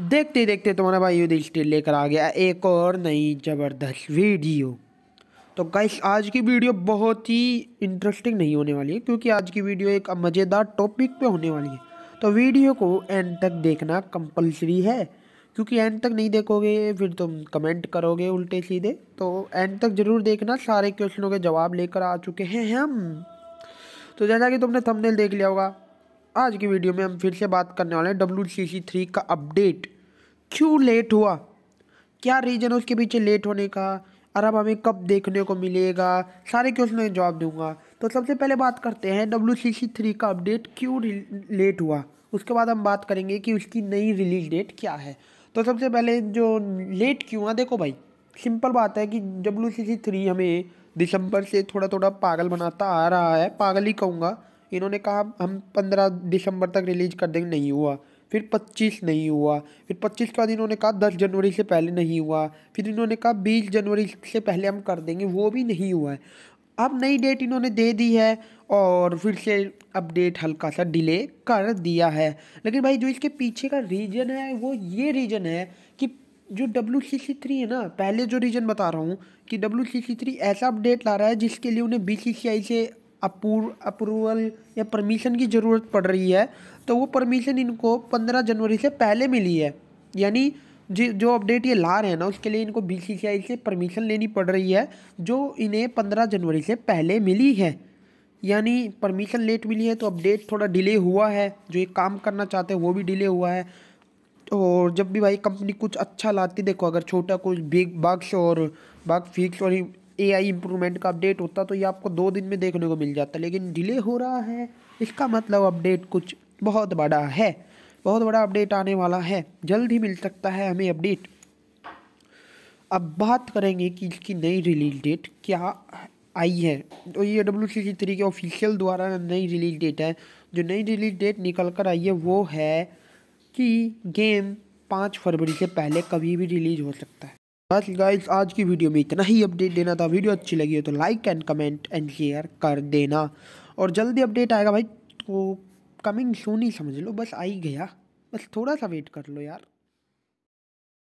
देखते देखते तुम्हारा भाई युधिष्ठिर लेकर आ गया एक और नई ज़बरदस्त वीडियो तो गाइस आज की वीडियो बहुत ही इंटरेस्टिंग नहीं होने वाली है क्योंकि आज की वीडियो एक मज़ेदार टॉपिक पे होने वाली है तो वीडियो को एंड तक देखना कंपलसरी है क्योंकि एंड तक नहीं देखोगे फिर तुम कमेंट करोगे उल्टे सीधे तो एंड तक ज़रूर देखना सारे क्वेश्चनों के जवाब लेकर आ चुके हैं हम तो जैसा कि तुमने थंबनेल देख लिया होगा आज की वीडियो में हम फिर से बात करने वाले हैं डब्ल्यू सी सी थ्री का अपडेट क्यों लेट हुआ क्या रीज़न है उसके पीछे लेट होने का और अब हमें कब देखने को मिलेगा सारे क्वेश्चन में जवाब दूंगा तो सबसे पहले बात करते हैं डब्ल्यू सी सी थ्री का अपडेट क्यों लेट हुआ उसके बाद हम बात करेंगे कि उसकी नई रिलीज डेट क्या है तो सबसे पहले जो लेट क्यों हुआ देखो भाई सिंपल बात है कि डब्ल्यू सी सी थ्री हमें दिसंबर से थोड़ा थोड़ा पागल बनाता आ रहा है पागल ही कहूँगा इन्होंने कहा हम पंद्रह दिसंबर तक रिलीज़ कर देंगे नहीं हुआ फिर पच्चीस नहीं हुआ फिर पच्चीस के बाद इन्होंने कहा दस जनवरी से पहले नहीं हुआ फिर इन्होंने कहा बीस जनवरी से पहले हम कर देंगे वो भी नहीं हुआ है अब नई डेट इन्होंने दे दी है और फिर से अपडेट हल्का सा डिले कर दिया है लेकिन भाई जो इसके पीछे का रीज़न है वो ये रीज़न है कि जो डब्ल्यू सी सी थ्री है ना पहले जो रीज़न बता रहा हूँ कि डब्ल्यू सी सी थ्री ऐसा अपडेट ला रहा है जिसके लिए उन्हें बी सी सी आई से अपूर्व अप्रूवल या परमिशन की ज़रूरत पड़ रही है तो वो परमिशन इनको पंद्रह जनवरी से पहले मिली है यानी जी जो अपडेट ये ला रहे हैं ना उसके लिए इनको बी से परमिशन लेनी पड़ रही है जो इन्हें पंद्रह जनवरी से पहले मिली है यानी परमिशन लेट मिली है तो अपडेट थोड़ा डिले हुआ है जो ये काम करना चाहते हैं वो भी डिले हुआ है और जब भी भाई कंपनी कुछ अच्छा लाती देखो अगर छोटा कुछ बिग बग्स और बाग फिक्स और एआई इंप्रूवमेंट का अपडेट होता तो ये आपको दो दिन में देखने को मिल जाता लेकिन डिले हो रहा है इसका मतलब अपडेट कुछ बहुत बड़ा है बहुत बड़ा अपडेट आने वाला है जल्द ही मिल सकता है हमें अपडेट अब बात करेंगे कि इसकी नई रिलीज डेट क्या आई है तो ये डब्ल्यू सी सी थ्री के ऑफिशियल द्वारा नई रिलीज डेट है जो नई रिलीज डेट निकल कर आई है वो है कि गेम पाँच फरवरी से पहले कभी भी रिलीज हो सकता है बस गाइस आज की वीडियो में इतना ही अपडेट देना था वीडियो अच्छी लगी हो तो like and comment and share कर देना और जल्दी अपडेट आएगा भाई तो कमिंग सोनी समझ लो बस आ ही गया बस थोड़ा सा वेट कर लो यार